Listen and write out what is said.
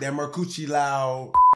That Mercucci loud.